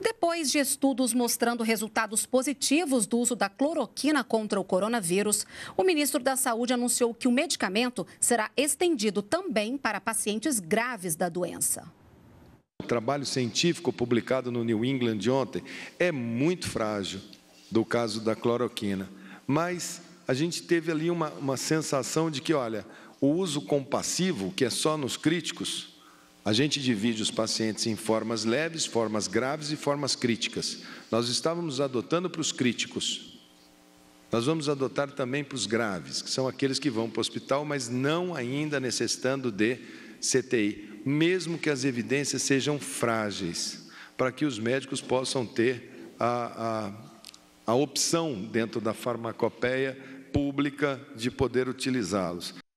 Depois de estudos mostrando resultados positivos do uso da cloroquina contra o coronavírus, o ministro da Saúde anunciou que o medicamento será estendido também para pacientes graves da doença. O trabalho científico publicado no New England de ontem é muito frágil do caso da cloroquina, mas a gente teve ali uma, uma sensação de que, olha, o uso compassivo, que é só nos críticos, a gente divide os pacientes em formas leves, formas graves e formas críticas. Nós estávamos adotando para os críticos. Nós vamos adotar também para os graves, que são aqueles que vão para o hospital, mas não ainda necessitando de CTI, mesmo que as evidências sejam frágeis, para que os médicos possam ter a, a, a opção dentro da farmacopeia pública de poder utilizá-los.